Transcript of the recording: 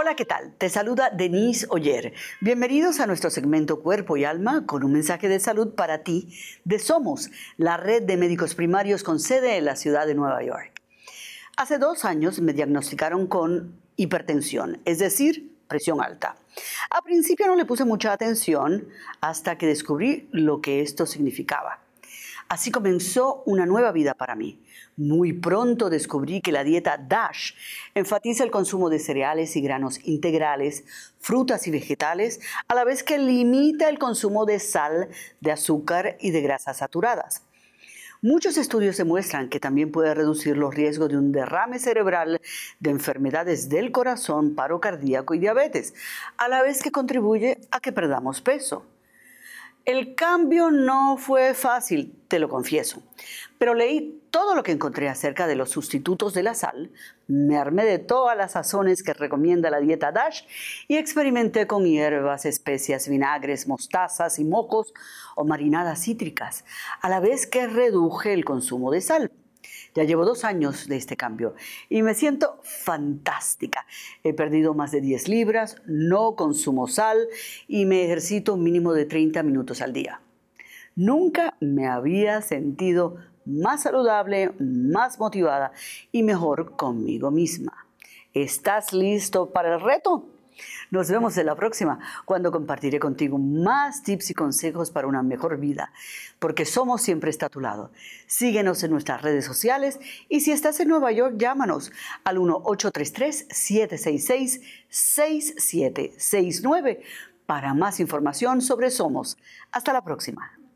Hola, ¿qué tal? Te saluda Denise Oyer. Bienvenidos a nuestro segmento Cuerpo y Alma con un mensaje de salud para ti de Somos, la red de médicos primarios con sede en la ciudad de Nueva York. Hace dos años me diagnosticaron con hipertensión, es decir, presión alta. A principio no le puse mucha atención hasta que descubrí lo que esto significaba. Así comenzó una nueva vida para mí. Muy pronto descubrí que la dieta DASH enfatiza el consumo de cereales y granos integrales, frutas y vegetales, a la vez que limita el consumo de sal, de azúcar y de grasas saturadas. Muchos estudios demuestran que también puede reducir los riesgos de un derrame cerebral, de enfermedades del corazón, paro cardíaco y diabetes, a la vez que contribuye a que perdamos peso. El cambio no fue fácil, te lo confieso, pero leí todo lo que encontré acerca de los sustitutos de la sal, me armé de todas las sazones que recomienda la dieta DASH y experimenté con hierbas, especias, vinagres, mostazas y mocos o marinadas cítricas, a la vez que reduje el consumo de sal. Ya llevo dos años de este cambio y me siento fantástica. He perdido más de 10 libras, no consumo sal y me ejercito un mínimo de 30 minutos al día. Nunca me había sentido más saludable, más motivada y mejor conmigo misma. ¿Estás listo para el reto? Nos vemos en la próxima, cuando compartiré contigo más tips y consejos para una mejor vida, porque Somos siempre está a tu lado. Síguenos en nuestras redes sociales y si estás en Nueva York, llámanos al 1-833-766-6769 para más información sobre Somos. Hasta la próxima.